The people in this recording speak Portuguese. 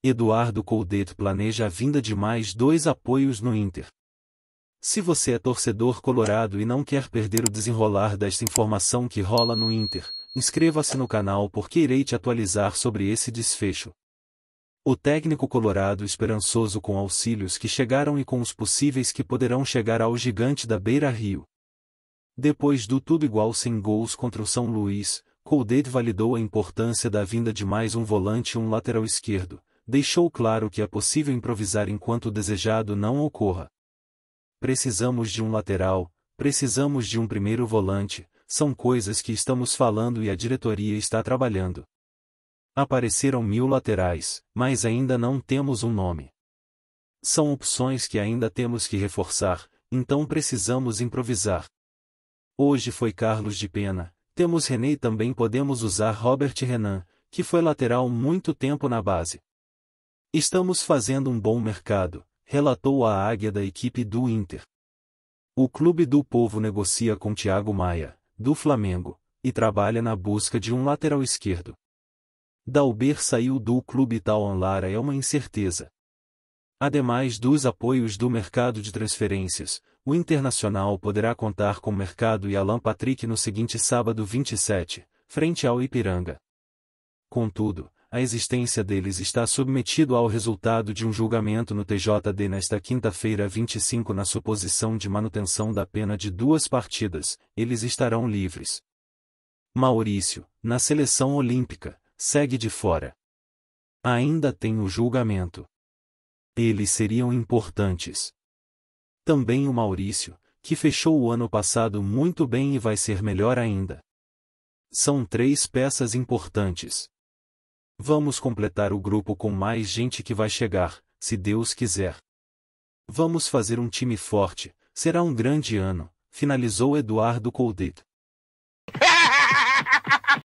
Eduardo Coudet planeja a vinda de mais dois apoios no Inter. Se você é torcedor colorado e não quer perder o desenrolar desta informação que rola no Inter, inscreva-se no canal porque irei te atualizar sobre esse desfecho. O técnico colorado esperançoso com auxílios que chegaram e com os possíveis que poderão chegar ao gigante da Beira Rio. Depois do tudo igual sem gols contra o São Luís, Coudet validou a importância da vinda de mais um volante e um lateral esquerdo, deixou claro que é possível improvisar enquanto o desejado não ocorra. Precisamos de um lateral, precisamos de um primeiro volante, são coisas que estamos falando e a diretoria está trabalhando. Apareceram mil laterais, mas ainda não temos um nome. São opções que ainda temos que reforçar, então precisamos improvisar. Hoje foi Carlos de Pena, temos René e também podemos usar Robert Renan, que foi lateral muito tempo na base. Estamos fazendo um bom mercado, relatou a águia da equipe do Inter. O Clube do Povo negocia com Thiago Maia, do Flamengo, e trabalha na busca de um lateral esquerdo. Dalber saiu do clube tal Anlara é uma incerteza. Ademais dos apoios do mercado de transferências, o Internacional poderá contar com Mercado e Alan Patrick no seguinte sábado 27, frente ao Ipiranga. Contudo, a existência deles está submetido ao resultado de um julgamento no TJD nesta quinta-feira 25 na suposição de manutenção da pena de duas partidas, eles estarão livres. Maurício, na seleção olímpica, segue de fora. Ainda tem o julgamento. Eles seriam importantes. Também o Maurício, que fechou o ano passado muito bem e vai ser melhor ainda. São três peças importantes. Vamos completar o grupo com mais gente que vai chegar, se Deus quiser. Vamos fazer um time forte, será um grande ano, finalizou Eduardo Coldet.